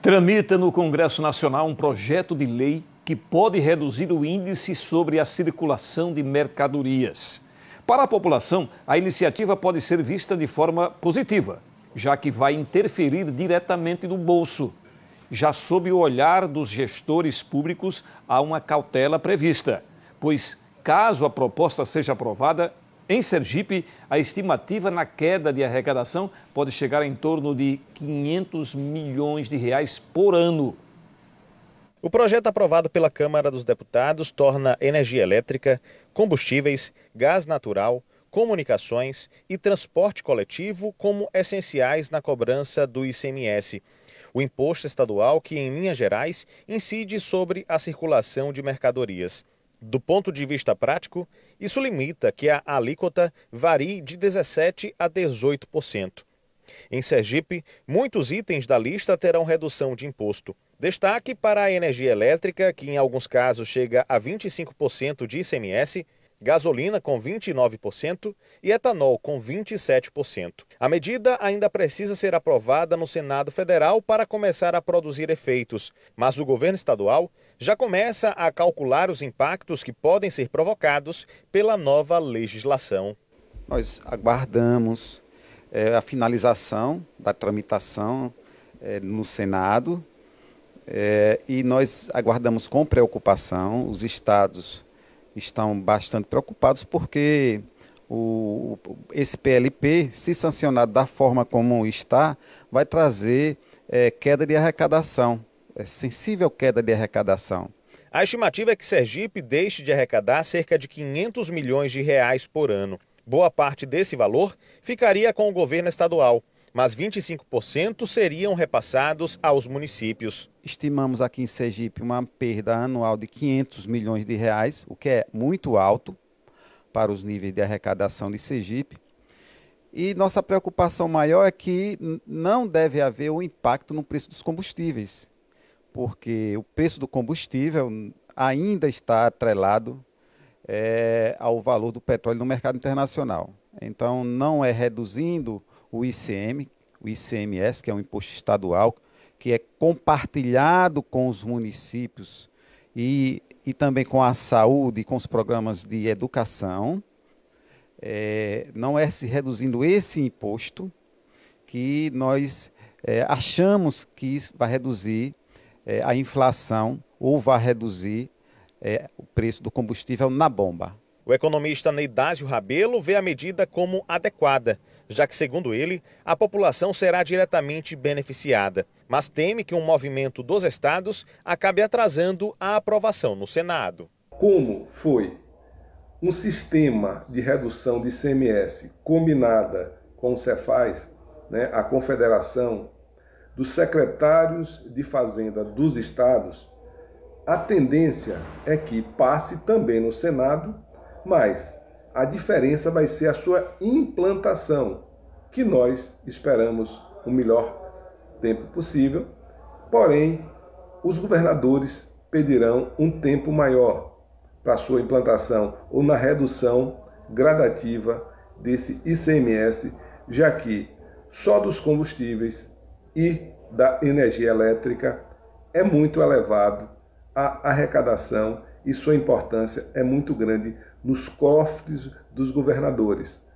Tramita no Congresso Nacional um projeto de lei que pode reduzir o índice sobre a circulação de mercadorias. Para a população, a iniciativa pode ser vista de forma positiva, já que vai interferir diretamente no bolso. Já sob o olhar dos gestores públicos, há uma cautela prevista, pois, caso a proposta seja aprovada, em Sergipe, a estimativa na queda de arrecadação pode chegar em torno de 500 milhões de reais por ano. O projeto aprovado pela Câmara dos Deputados torna energia elétrica, combustíveis, gás natural, comunicações e transporte coletivo como essenciais na cobrança do ICMS, o imposto estadual que, em Minas Gerais, incide sobre a circulação de mercadorias. Do ponto de vista prático, isso limita que a alíquota varie de 17% a 18%. Em Sergipe, muitos itens da lista terão redução de imposto. Destaque para a energia elétrica, que em alguns casos chega a 25% de ICMS, gasolina com 29% e etanol com 27%. A medida ainda precisa ser aprovada no Senado Federal para começar a produzir efeitos, mas o governo estadual já começa a calcular os impactos que podem ser provocados pela nova legislação. Nós aguardamos é, a finalização da tramitação é, no Senado é, e nós aguardamos com preocupação os estados estão bastante preocupados porque o, esse PLP, se sancionado da forma como está, vai trazer é, queda de arrecadação, é, sensível queda de arrecadação. A estimativa é que Sergipe deixe de arrecadar cerca de 500 milhões de reais por ano. Boa parte desse valor ficaria com o governo estadual mas 25% seriam repassados aos municípios. Estimamos aqui em Sergipe uma perda anual de 500 milhões de reais, o que é muito alto para os níveis de arrecadação de Sergipe. E nossa preocupação maior é que não deve haver um impacto no preço dos combustíveis, porque o preço do combustível ainda está atrelado é, ao valor do petróleo no mercado internacional. Então, não é reduzindo o ICM, o ICMS, que é um imposto estadual, que é compartilhado com os municípios e, e também com a saúde e com os programas de educação. É, não é se reduzindo esse imposto que nós é, achamos que vai reduzir é, a inflação ou vai reduzir é, o preço do combustível na bomba. O economista Neidásio Rabelo vê a medida como adequada, já que, segundo ele, a população será diretamente beneficiada, mas teme que um movimento dos estados acabe atrasando a aprovação no Senado. Como foi um sistema de redução de CMS combinada com o Cefaz, né, a confederação dos secretários de fazenda dos estados, a tendência é que passe também no Senado mas a diferença vai ser a sua implantação, que nós esperamos o melhor tempo possível. Porém, os governadores pedirão um tempo maior para sua implantação ou na redução gradativa desse ICMS, já que só dos combustíveis e da energia elétrica é muito elevado a arrecadação e sua importância é muito grande nos cofres dos governadores.